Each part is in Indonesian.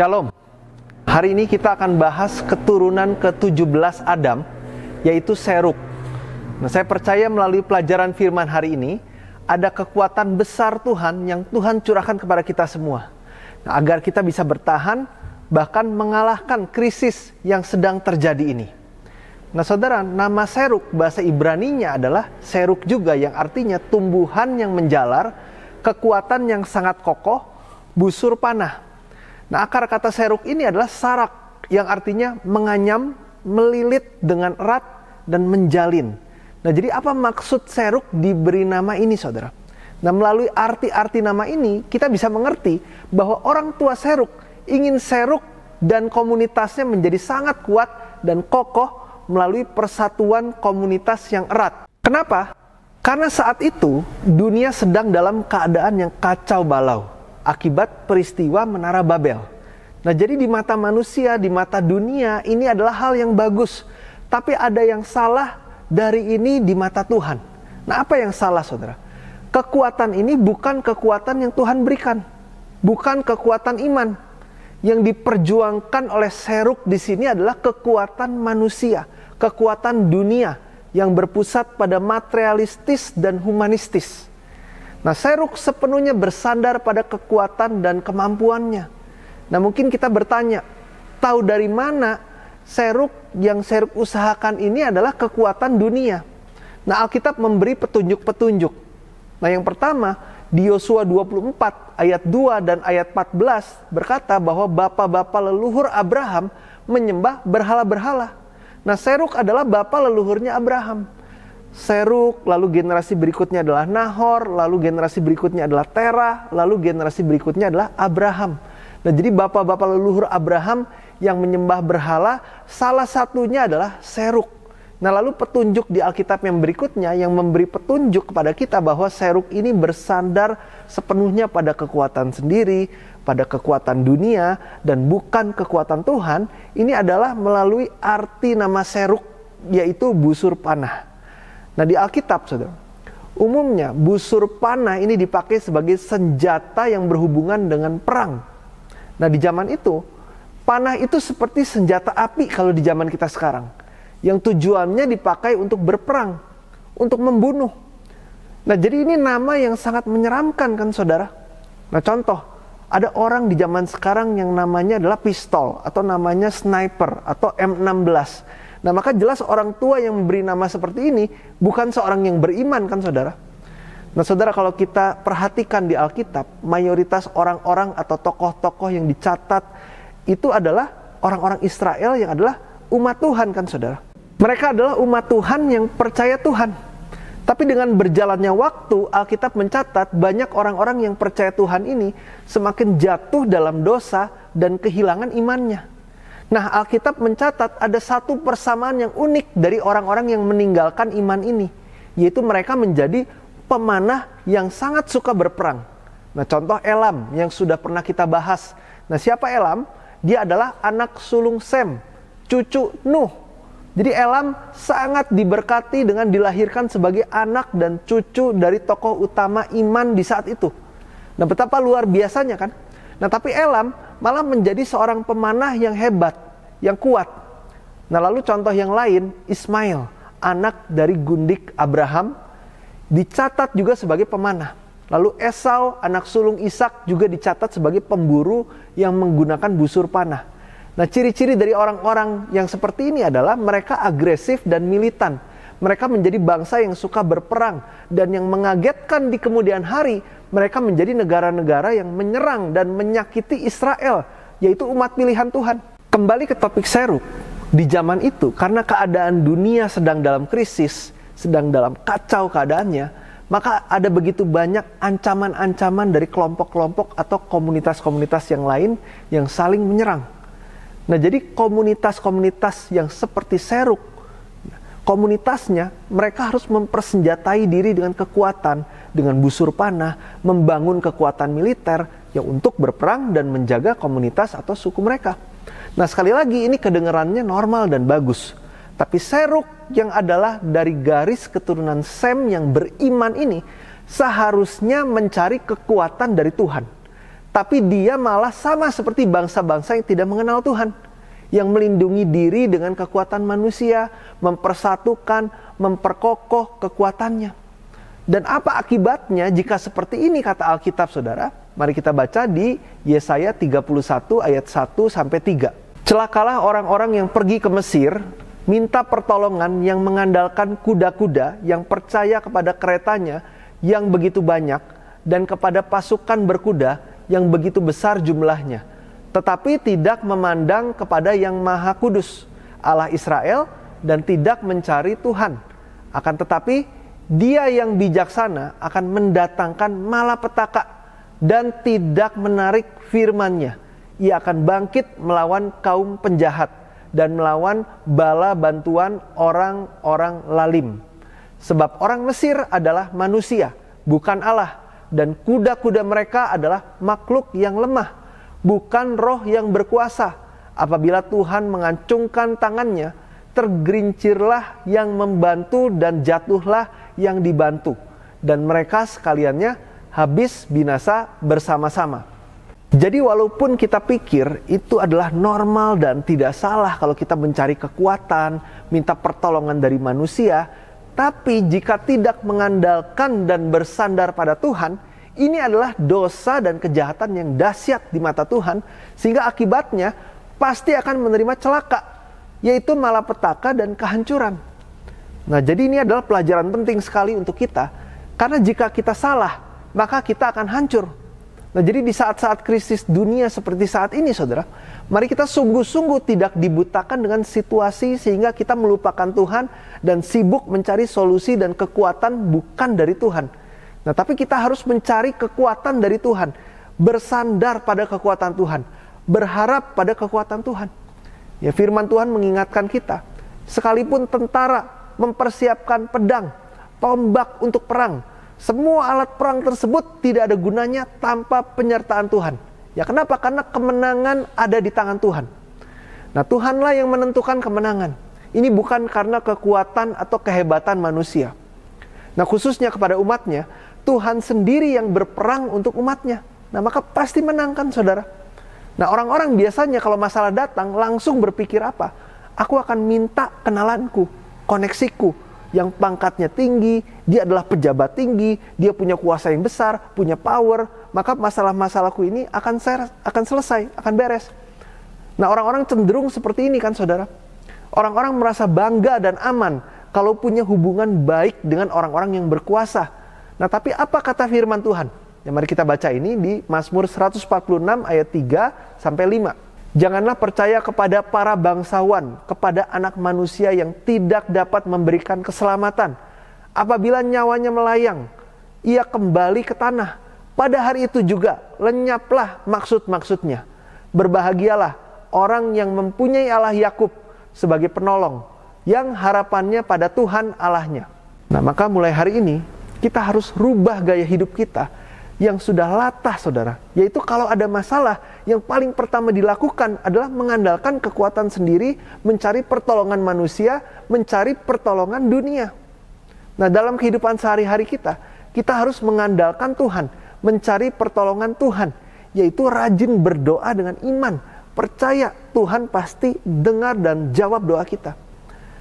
Shalom. Hari ini kita akan bahas keturunan ke-17 Adam, yaitu Seruk. Nah, saya percaya melalui pelajaran firman hari ini, ada kekuatan besar Tuhan yang Tuhan curahkan kepada kita semua. Nah, agar kita bisa bertahan, bahkan mengalahkan krisis yang sedang terjadi ini. Nah saudara, nama Seruk bahasa Ibrani-nya adalah Seruk juga yang artinya tumbuhan yang menjalar, kekuatan yang sangat kokoh, busur panah. Nah, akar kata seruk ini adalah sarak yang artinya menganyam, melilit dengan erat dan menjalin. Nah, jadi apa maksud seruk diberi nama ini, Saudara? Nah, melalui arti-arti nama ini kita bisa mengerti bahwa orang tua seruk ingin seruk dan komunitasnya menjadi sangat kuat dan kokoh melalui persatuan komunitas yang erat. Kenapa? Karena saat itu dunia sedang dalam keadaan yang kacau balau akibat peristiwa Menara Babel. Nah, jadi di mata manusia, di mata dunia, ini adalah hal yang bagus, tapi ada yang salah dari ini di mata Tuhan. Nah, apa yang salah, saudara? Kekuatan ini bukan kekuatan yang Tuhan berikan, bukan kekuatan iman. Yang diperjuangkan oleh Seruk di sini adalah kekuatan manusia, kekuatan dunia yang berpusat pada materialistis dan humanistis. Nah, seruk sepenuhnya bersandar pada kekuatan dan kemampuannya. Nah, mungkin kita bertanya, tahu dari mana seruk yang seruk usahakan ini adalah kekuatan dunia? Nah, Alkitab memberi petunjuk-petunjuk. Nah, yang pertama, di Yosua 24 ayat 2 dan ayat 14 berkata bahwa bapak-bapak leluhur Abraham menyembah berhala-berhala. Nah, seruk adalah bapak leluhurnya Abraham. Seruk, lalu generasi berikutnya adalah Nahor, lalu generasi berikutnya adalah Terah, lalu generasi berikutnya adalah Abraham. Nah, jadi bapak-bapak leluhur Abraham yang menyembah berhala, salah satunya adalah Seruk. Nah, lalu petunjuk di Alkitab yang berikutnya yang memberi petunjuk kepada kita bahwa Seruk ini bersandar sepenuhnya pada kekuatan sendiri, pada kekuatan dunia dan bukan kekuatan Tuhan, ini adalah melalui arti nama Seruk yaitu busur panah. Nah di Alkitab saudara, umumnya busur panah ini dipakai sebagai senjata yang berhubungan dengan perang. Nah di zaman itu, panah itu seperti senjata api kalau di zaman kita sekarang. Yang tujuannya dipakai untuk berperang, untuk membunuh. Nah jadi ini nama yang sangat menyeramkan kan saudara. Nah contoh, ada orang di zaman sekarang yang namanya adalah pistol atau namanya sniper atau M16 Nah, maka jelas orang tua yang memberi nama seperti ini bukan seorang yang beriman kan Saudara? Nah, Saudara kalau kita perhatikan di Alkitab, mayoritas orang-orang atau tokoh-tokoh yang dicatat itu adalah orang-orang Israel yang adalah umat Tuhan kan Saudara? Mereka adalah umat Tuhan yang percaya Tuhan. Tapi dengan berjalannya waktu, Alkitab mencatat banyak orang-orang yang percaya Tuhan ini semakin jatuh dalam dosa dan kehilangan imannya. Nah, Alkitab mencatat ada satu persamaan yang unik dari orang-orang yang meninggalkan iman ini, yaitu mereka menjadi pemanah yang sangat suka berperang. Nah, contoh Elam yang sudah pernah kita bahas. Nah, siapa Elam? Dia adalah anak sulung Sem, cucu Nuh. Jadi Elam sangat diberkati dengan dilahirkan sebagai anak dan cucu dari tokoh utama iman di saat itu. Nah, betapa luar biasanya kan? Nah, tapi Elam malah menjadi seorang pemanah yang hebat, yang kuat. Nah, lalu contoh yang lain, Ismail, anak dari gundik Abraham, dicatat juga sebagai pemanah. Lalu Esau, anak sulung Ishak juga dicatat sebagai pemburu yang menggunakan busur panah. Nah, ciri-ciri dari orang-orang yang seperti ini adalah mereka agresif dan militan mereka menjadi bangsa yang suka berperang dan yang mengagetkan di kemudian hari mereka menjadi negara-negara yang menyerang dan menyakiti Israel yaitu umat pilihan Tuhan. Kembali ke topik seruk di zaman itu karena keadaan dunia sedang dalam krisis, sedang dalam kacau keadaannya, maka ada begitu banyak ancaman-ancaman dari kelompok-kelompok atau komunitas-komunitas yang lain yang saling menyerang. Nah, jadi komunitas-komunitas yang seperti Seruk komunitasnya, mereka harus mempersenjatai diri dengan kekuatan, dengan busur panah, membangun kekuatan militer ya untuk berperang dan menjaga komunitas atau suku mereka. Nah, sekali lagi ini kedengarannya normal dan bagus. Tapi Seruk yang adalah dari garis keturunan Sem yang beriman ini seharusnya mencari kekuatan dari Tuhan. Tapi dia malah sama seperti bangsa-bangsa yang tidak mengenal Tuhan yang melindungi diri dengan kekuatan manusia, mempersatukan, memperkokoh kekuatannya. Dan apa akibatnya jika seperti ini kata Alkitab Saudara? Mari kita baca di Yesaya 31 ayat 1 sampai 3. Celakalah orang-orang yang pergi ke Mesir minta pertolongan yang mengandalkan kuda-kuda yang percaya kepada keretanya yang begitu banyak dan kepada pasukan berkuda yang begitu besar jumlahnya tetapi tidak memandang kepada yang maha kudus Allah Israel dan tidak mencari Tuhan. Akan tetapi dia yang bijaksana akan mendatangkan malapetaka dan tidak menarik firmannya. Ia akan bangkit melawan kaum penjahat dan melawan bala bantuan orang-orang lalim. Sebab orang Mesir adalah manusia, bukan Allah. Dan kuda-kuda mereka adalah makhluk yang lemah bukan roh yang berkuasa. Apabila Tuhan mengancungkan tangannya, tergerincirlah yang membantu dan jatuhlah yang dibantu. Dan mereka sekaliannya habis binasa bersama-sama. Jadi walaupun kita pikir itu adalah normal dan tidak salah kalau kita mencari kekuatan, minta pertolongan dari manusia, tapi jika tidak mengandalkan dan bersandar pada Tuhan, ini adalah dosa dan kejahatan yang dahsyat di mata Tuhan sehingga akibatnya pasti akan menerima celaka yaitu malapetaka dan kehancuran. Nah, jadi ini adalah pelajaran penting sekali untuk kita karena jika kita salah, maka kita akan hancur. Nah, jadi di saat-saat krisis dunia seperti saat ini, saudara, mari kita sungguh-sungguh tidak dibutakan dengan situasi sehingga kita melupakan Tuhan dan sibuk mencari solusi dan kekuatan bukan dari Tuhan. Nah, tapi kita harus mencari kekuatan dari Tuhan, bersandar pada kekuatan Tuhan, berharap pada kekuatan Tuhan. Ya, firman Tuhan mengingatkan kita, sekalipun tentara mempersiapkan pedang, tombak untuk perang, semua alat perang tersebut tidak ada gunanya tanpa penyertaan Tuhan. Ya, kenapa? Karena kemenangan ada di tangan Tuhan. Nah, Tuhanlah yang menentukan kemenangan. Ini bukan karena kekuatan atau kehebatan manusia. Nah, khususnya kepada umatnya, Tuhan sendiri yang berperang untuk umatnya. Nah maka pasti menang kan saudara. Nah orang-orang biasanya kalau masalah datang langsung berpikir apa? Aku akan minta kenalanku, koneksiku, yang pangkatnya tinggi, dia adalah pejabat tinggi, dia punya kuasa yang besar, punya power, maka masalah-masalahku ini akan ser akan selesai, akan beres. Nah, orang-orang cenderung seperti ini kan, Saudara. Orang-orang merasa bangga dan aman kalau punya hubungan baik dengan orang-orang yang berkuasa. Nah, tapi apa kata firman Tuhan? Ya, mari kita baca ini di Mazmur 146 ayat 3 sampai 5. Janganlah percaya kepada para bangsawan, kepada anak manusia yang tidak dapat memberikan keselamatan. Apabila nyawanya melayang, ia kembali ke tanah. Pada hari itu juga lenyaplah maksud-maksudnya. Berbahagialah orang yang mempunyai Allah Yakub sebagai penolong, yang harapannya pada Tuhan Allahnya. Nah, maka mulai hari ini kita harus rubah gaya hidup kita yang sudah latah saudara. Yaitu kalau ada masalah yang paling pertama dilakukan adalah mengandalkan kekuatan sendiri, mencari pertolongan manusia, mencari pertolongan dunia. Nah dalam kehidupan sehari-hari kita, kita harus mengandalkan Tuhan, mencari pertolongan Tuhan. Yaitu rajin berdoa dengan iman, percaya Tuhan pasti dengar dan jawab doa kita.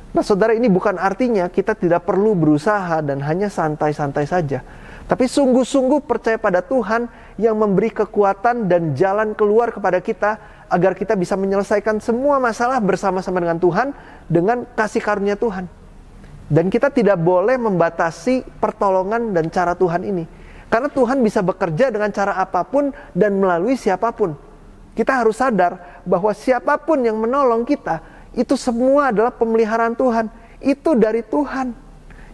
Nah, saudara, ini bukan artinya kita tidak perlu berusaha dan hanya santai-santai saja, tapi sungguh-sungguh percaya pada Tuhan yang memberi kekuatan dan jalan keluar kepada kita agar kita bisa menyelesaikan semua masalah bersama-sama dengan Tuhan dengan kasih karunia Tuhan. Dan kita tidak boleh membatasi pertolongan dan cara Tuhan ini. Karena Tuhan bisa bekerja dengan cara apapun dan melalui siapapun. Kita harus sadar bahwa siapapun yang menolong kita itu semua adalah pemeliharaan Tuhan. Itu dari Tuhan.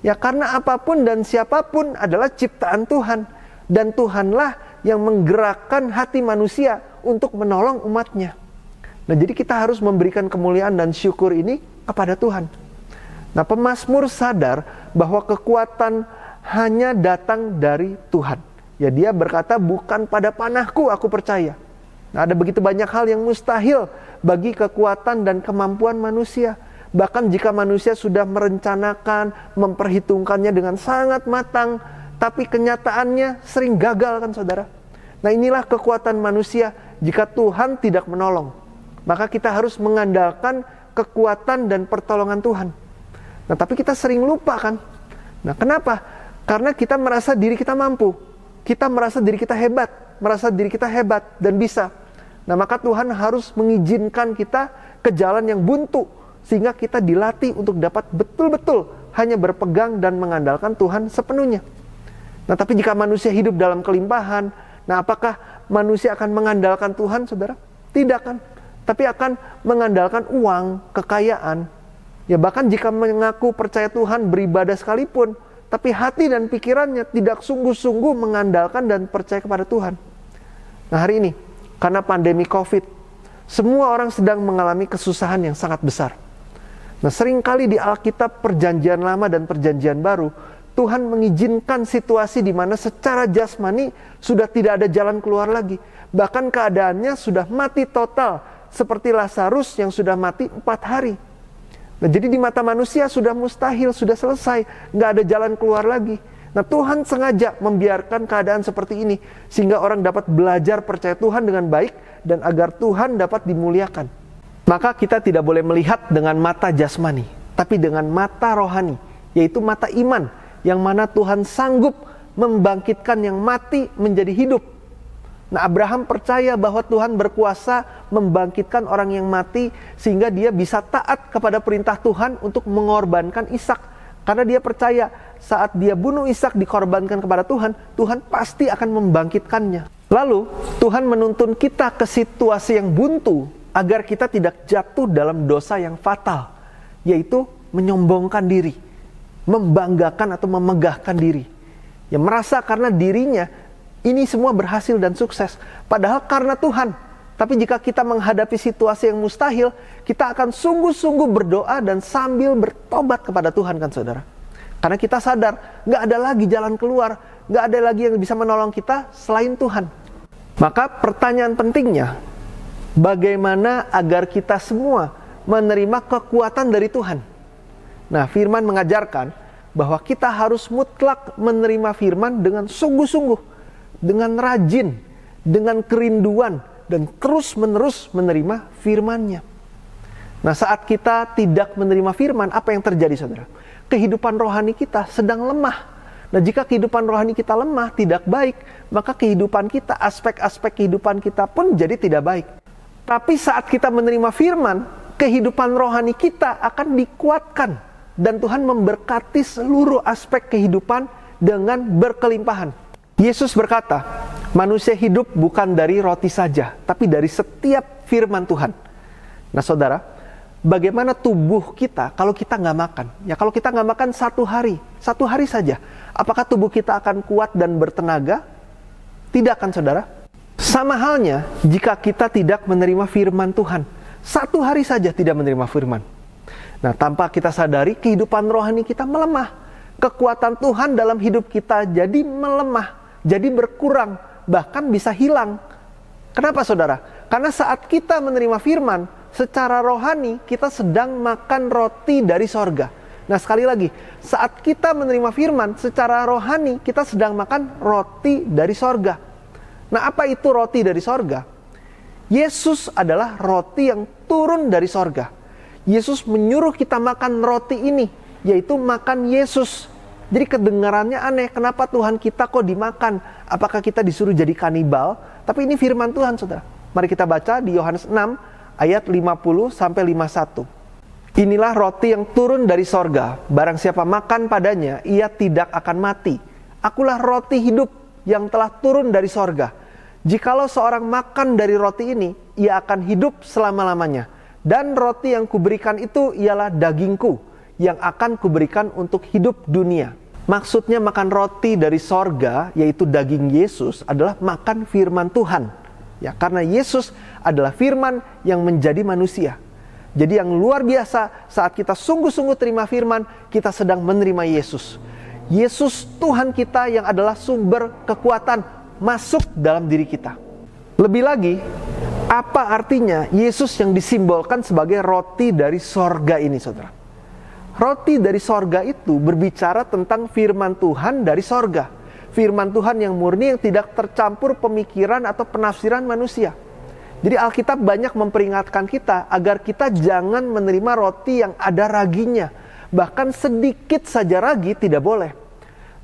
Ya karena apapun dan siapapun adalah ciptaan Tuhan. Dan Tuhanlah yang menggerakkan hati manusia untuk menolong umatnya. Nah jadi kita harus memberikan kemuliaan dan syukur ini kepada Tuhan. Nah Pemasmur sadar bahwa kekuatan hanya datang dari Tuhan. Ya dia berkata bukan pada panahku aku percaya Nah, ada begitu banyak hal yang mustahil bagi kekuatan dan kemampuan manusia. Bahkan jika manusia sudah merencanakan, memperhitungkannya dengan sangat matang, tapi kenyataannya sering gagal kan saudara. Nah inilah kekuatan manusia jika Tuhan tidak menolong. Maka kita harus mengandalkan kekuatan dan pertolongan Tuhan. Nah tapi kita sering lupa kan. Nah kenapa? Karena kita merasa diri kita mampu. Kita merasa diri kita hebat. Merasa diri kita hebat dan bisa. Nah, maka Tuhan harus mengizinkan kita ke jalan yang buntu sehingga kita dilatih untuk dapat betul-betul hanya berpegang dan mengandalkan Tuhan sepenuhnya. Nah, tapi jika manusia hidup dalam kelimpahan, nah apakah manusia akan mengandalkan Tuhan, Saudara? Tidak kan. Tapi akan mengandalkan uang, kekayaan. Ya bahkan jika mengaku percaya Tuhan beribadah sekalipun, tapi hati dan pikirannya tidak sungguh-sungguh mengandalkan dan percaya kepada Tuhan. Nah, hari ini karena pandemi COVID. Semua orang sedang mengalami kesusahan yang sangat besar. Nah, seringkali di Alkitab Perjanjian Lama dan Perjanjian Baru, Tuhan mengizinkan situasi di mana secara jasmani sudah tidak ada jalan keluar lagi. Bahkan keadaannya sudah mati total, seperti Lazarus yang sudah mati empat hari. Nah, jadi di mata manusia sudah mustahil, sudah selesai, nggak ada jalan keluar lagi. Nah Tuhan sengaja membiarkan keadaan seperti ini sehingga orang dapat belajar percaya Tuhan dengan baik dan agar Tuhan dapat dimuliakan. Maka kita tidak boleh melihat dengan mata jasmani, tapi dengan mata rohani, yaitu mata iman yang mana Tuhan sanggup membangkitkan yang mati menjadi hidup. Nah, Abraham percaya bahwa Tuhan berkuasa membangkitkan orang yang mati sehingga dia bisa taat kepada perintah Tuhan untuk mengorbankan Ishak karena dia percaya saat dia bunuh Ishak dikorbankan kepada Tuhan, Tuhan pasti akan membangkitkannya. Lalu Tuhan menuntun kita ke situasi yang buntu agar kita tidak jatuh dalam dosa yang fatal, yaitu menyombongkan diri, membanggakan atau memegahkan diri. Yang merasa karena dirinya ini semua berhasil dan sukses, padahal karena Tuhan tapi jika kita menghadapi situasi yang mustahil, kita akan sungguh-sungguh berdoa dan sambil bertobat kepada Tuhan kan saudara. Karena kita sadar, nggak ada lagi jalan keluar, nggak ada lagi yang bisa menolong kita selain Tuhan. Maka pertanyaan pentingnya, bagaimana agar kita semua menerima kekuatan dari Tuhan? Nah, firman mengajarkan bahwa kita harus mutlak menerima firman dengan sungguh-sungguh, dengan rajin, dengan kerinduan, dan terus-menerus menerima Firman-Nya. Nah, saat kita tidak menerima firman, apa yang terjadi, saudara? kehidupan rohani kita sedang lemah. Nah, jika kehidupan rohani kita lemah, tidak baik, maka kehidupan kita, aspek-aspek kehidupan kita pun jadi tidak baik. Tapi saat kita menerima firman, kehidupan rohani kita akan dikuatkan dan Tuhan memberkati seluruh aspek kehidupan dengan berkelimpahan. Yesus berkata, manusia hidup bukan dari roti saja, tapi dari setiap firman Tuhan. Nah, saudara, bagaimana tubuh kita kalau kita nggak makan. Ya kalau kita nggak makan satu hari, satu hari saja, apakah tubuh kita akan kuat dan bertenaga? Tidak kan saudara. Sama halnya jika kita tidak menerima firman Tuhan. Satu hari saja tidak menerima firman. Nah tanpa kita sadari kehidupan rohani kita melemah. Kekuatan Tuhan dalam hidup kita jadi melemah, jadi berkurang, bahkan bisa hilang. Kenapa saudara? Karena saat kita menerima firman, secara rohani kita sedang makan roti dari sorga. Nah sekali lagi, saat kita menerima firman secara rohani kita sedang makan roti dari sorga. Nah apa itu roti dari sorga? Yesus adalah roti yang turun dari sorga. Yesus menyuruh kita makan roti ini, yaitu makan Yesus. Jadi kedengarannya aneh, kenapa Tuhan kita kok dimakan? Apakah kita disuruh jadi kanibal? Tapi ini firman Tuhan, saudara. Mari kita baca di Yohanes 6 ayat 50 sampai 51. Inilah roti yang turun dari sorga, barang siapa makan padanya, ia tidak akan mati. Akulah roti hidup yang telah turun dari sorga. Jikalau seorang makan dari roti ini, ia akan hidup selama-lamanya. Dan roti yang kuberikan itu ialah dagingku, yang akan kuberikan untuk hidup dunia. Maksudnya makan roti dari sorga, yaitu daging Yesus, adalah makan firman Tuhan ya karena Yesus adalah firman yang menjadi manusia. Jadi yang luar biasa saat kita sungguh-sungguh terima firman, kita sedang menerima Yesus. Yesus Tuhan kita yang adalah sumber kekuatan masuk dalam diri kita. Lebih lagi, apa artinya Yesus yang disimbolkan sebagai roti dari sorga ini saudara? Roti dari sorga itu berbicara tentang firman Tuhan dari sorga firman Tuhan yang murni yang tidak tercampur pemikiran atau penafsiran manusia. Jadi Alkitab banyak memperingatkan kita agar kita jangan menerima roti yang ada raginya. Bahkan sedikit saja ragi tidak boleh.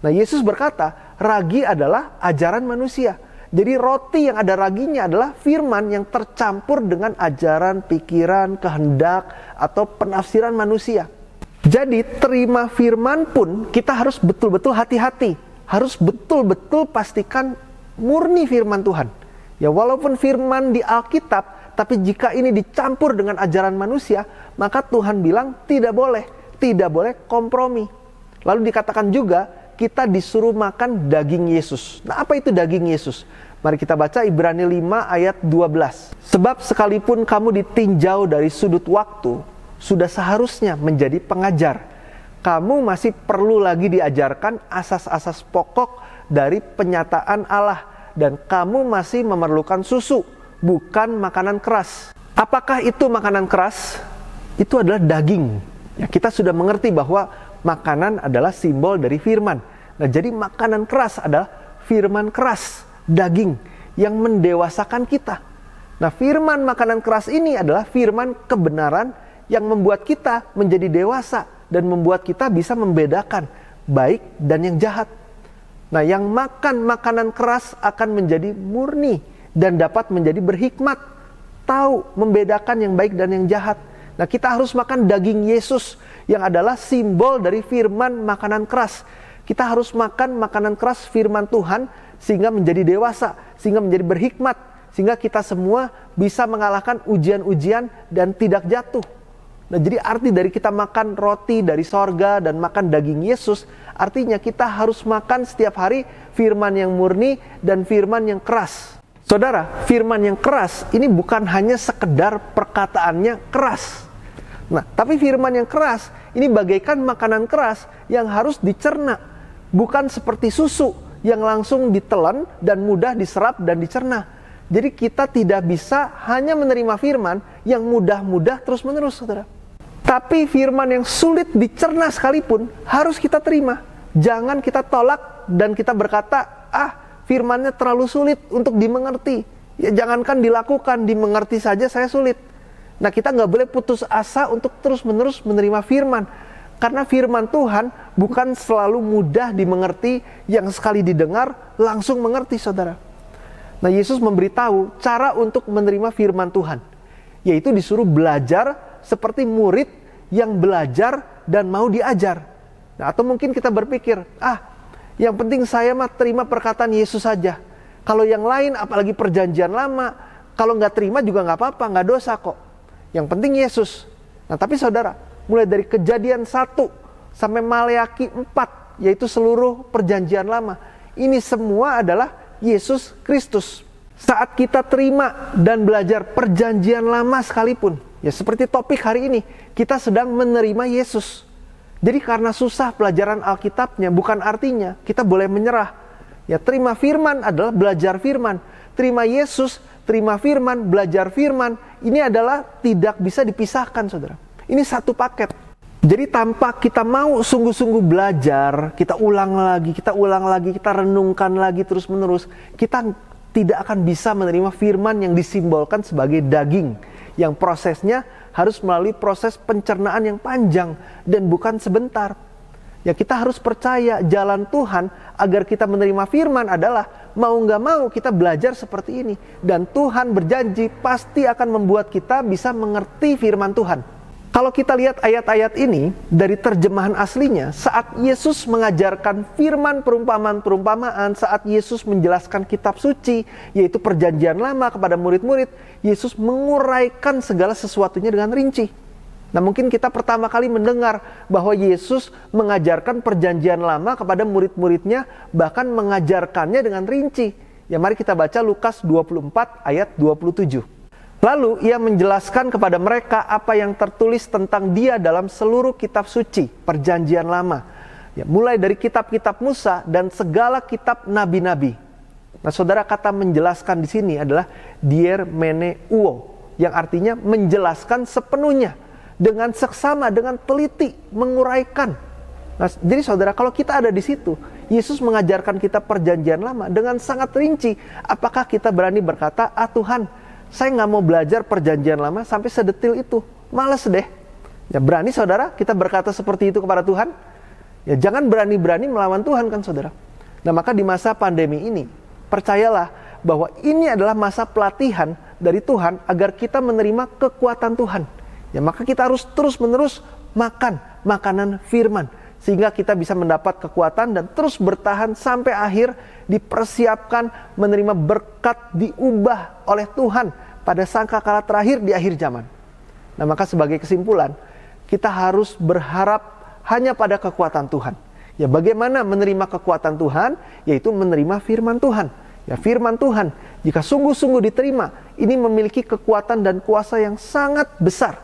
Nah Yesus berkata, ragi adalah ajaran manusia. Jadi roti yang ada raginya adalah firman yang tercampur dengan ajaran, pikiran, kehendak, atau penafsiran manusia. Jadi terima firman pun kita harus betul-betul hati-hati harus betul-betul pastikan murni firman Tuhan. Ya, walaupun firman di Alkitab, tapi jika ini dicampur dengan ajaran manusia, maka Tuhan bilang tidak boleh, tidak boleh kompromi. Lalu dikatakan juga kita disuruh makan daging Yesus. Nah, apa itu daging Yesus? Mari kita baca Ibrani 5 ayat 12. Sebab sekalipun kamu ditinjau dari sudut waktu, sudah seharusnya menjadi pengajar kamu masih perlu lagi diajarkan asas-asas pokok dari penyataan Allah dan kamu masih memerlukan susu, bukan makanan keras. Apakah itu makanan keras? Itu adalah daging. Ya, kita sudah mengerti bahwa makanan adalah simbol dari firman. Nah, jadi makanan keras adalah firman keras, daging yang mendewasakan kita. Nah, firman makanan keras ini adalah firman kebenaran yang membuat kita menjadi dewasa dan membuat kita bisa membedakan baik dan yang jahat. Nah, yang makan makanan keras akan menjadi murni dan dapat menjadi berhikmat, tahu membedakan yang baik dan yang jahat. Nah, kita harus makan daging Yesus yang adalah simbol dari firman makanan keras. Kita harus makan makanan keras firman Tuhan sehingga menjadi dewasa, sehingga menjadi berhikmat, sehingga kita semua bisa mengalahkan ujian-ujian dan tidak jatuh. Nah, jadi arti dari kita makan roti dari sorga dan makan daging Yesus, artinya kita harus makan setiap hari firman yang murni dan firman yang keras. Saudara, firman yang keras ini bukan hanya sekedar perkataannya keras. Nah, tapi firman yang keras ini bagaikan makanan keras yang harus dicerna. Bukan seperti susu yang langsung ditelan dan mudah diserap dan dicerna. Jadi kita tidak bisa hanya menerima firman yang mudah-mudah terus-menerus, saudara. Tapi firman yang sulit dicerna sekalipun harus kita terima. Jangan kita tolak dan kita berkata, "Ah, firmannya terlalu sulit untuk dimengerti." Ya, jangankan dilakukan, dimengerti saja saya sulit. Nah, kita nggak boleh putus asa untuk terus-menerus menerima firman. Karena firman Tuhan bukan selalu mudah dimengerti, yang sekali didengar langsung mengerti, saudara. Nah, Yesus memberitahu cara untuk menerima firman Tuhan, yaitu disuruh belajar seperti murid yang belajar dan mau diajar. Nah, atau mungkin kita berpikir, ah, yang penting saya mah terima perkataan Yesus saja. Kalau yang lain, apalagi perjanjian lama, kalau nggak terima juga nggak apa-apa, nggak dosa kok. Yang penting Yesus. Nah, tapi saudara, mulai dari kejadian satu sampai Maleaki empat yaitu seluruh perjanjian lama. Ini semua adalah Yesus Kristus. Saat kita terima dan belajar perjanjian lama sekalipun, Ya seperti topik hari ini, kita sedang menerima Yesus. Jadi karena susah pelajaran Alkitabnya, bukan artinya kita boleh menyerah. Ya terima firman adalah belajar firman. Terima Yesus, terima firman, belajar firman. Ini adalah tidak bisa dipisahkan saudara. Ini satu paket. Jadi tanpa kita mau sungguh-sungguh belajar, kita ulang lagi, kita ulang lagi, kita renungkan lagi terus-menerus, kita tidak akan bisa menerima firman yang disimbolkan sebagai daging yang prosesnya harus melalui proses pencernaan yang panjang dan bukan sebentar. Ya kita harus percaya jalan Tuhan agar kita menerima firman adalah mau nggak mau kita belajar seperti ini. Dan Tuhan berjanji pasti akan membuat kita bisa mengerti firman Tuhan. Kalau kita lihat ayat-ayat ini dari terjemahan aslinya, saat Yesus mengajarkan firman perumpamaan-perumpamaan, saat Yesus menjelaskan kitab suci, yaitu Perjanjian Lama kepada murid-murid, Yesus menguraikan segala sesuatunya dengan rinci. Nah, mungkin kita pertama kali mendengar bahwa Yesus mengajarkan Perjanjian Lama kepada murid-muridnya, bahkan mengajarkannya dengan rinci. Ya, mari kita baca Lukas 24 ayat 27. Lalu ia menjelaskan kepada mereka apa yang tertulis tentang dia dalam seluruh kitab suci, perjanjian lama. Ya, mulai dari kitab-kitab Musa dan segala kitab nabi-nabi. Nah, saudara kata menjelaskan di sini adalah dier mene uo, yang artinya menjelaskan sepenuhnya dengan seksama, dengan teliti, menguraikan. Nah, jadi saudara, kalau kita ada di situ, Yesus mengajarkan kita perjanjian lama dengan sangat rinci. Apakah kita berani berkata, "Ah Tuhan, saya nggak mau belajar perjanjian lama sampai sedetil itu. Males deh. Ya berani saudara kita berkata seperti itu kepada Tuhan? Ya jangan berani-berani melawan Tuhan kan saudara. Nah maka di masa pandemi ini, percayalah bahwa ini adalah masa pelatihan dari Tuhan agar kita menerima kekuatan Tuhan. Ya maka kita harus terus-menerus makan makanan firman sehingga kita bisa mendapat kekuatan dan terus bertahan sampai akhir dipersiapkan menerima berkat diubah oleh Tuhan pada sangkakala terakhir di akhir zaman. Nah, maka sebagai kesimpulan, kita harus berharap hanya pada kekuatan Tuhan. Ya, bagaimana menerima kekuatan Tuhan? Yaitu menerima firman Tuhan. Ya, firman Tuhan jika sungguh-sungguh diterima, ini memiliki kekuatan dan kuasa yang sangat besar.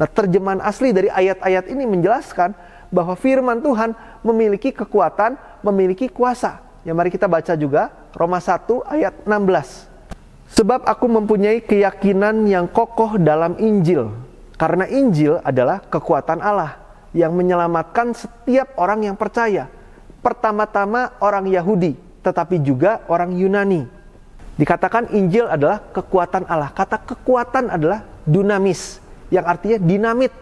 Nah, terjemahan asli dari ayat-ayat ini menjelaskan bahwa firman Tuhan memiliki kekuatan, memiliki kuasa. Ya mari kita baca juga Roma 1 ayat 16. Sebab aku mempunyai keyakinan yang kokoh dalam Injil. Karena Injil adalah kekuatan Allah yang menyelamatkan setiap orang yang percaya. Pertama-tama orang Yahudi, tetapi juga orang Yunani. Dikatakan Injil adalah kekuatan Allah. Kata kekuatan adalah dunamis, yang artinya dinamit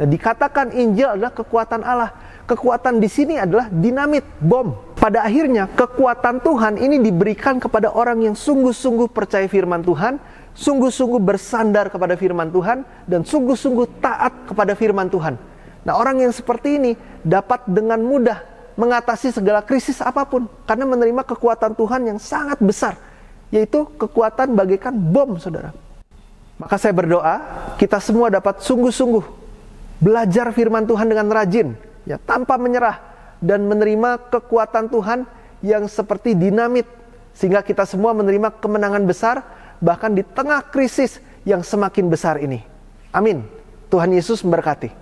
Nah, dikatakan Injil adalah kekuatan Allah. Kekuatan di sini adalah dinamit, bom. Pada akhirnya, kekuatan Tuhan ini diberikan kepada orang yang sungguh-sungguh percaya firman Tuhan, sungguh-sungguh bersandar kepada firman Tuhan, dan sungguh-sungguh taat kepada firman Tuhan. Nah, orang yang seperti ini dapat dengan mudah mengatasi segala krisis apapun karena menerima kekuatan Tuhan yang sangat besar, yaitu kekuatan bagaikan bom, saudara. Maka saya berdoa, kita semua dapat sungguh-sungguh belajar firman Tuhan dengan rajin, ya tanpa menyerah dan menerima kekuatan Tuhan yang seperti dinamit sehingga kita semua menerima kemenangan besar bahkan di tengah krisis yang semakin besar ini. Amin. Tuhan Yesus memberkati.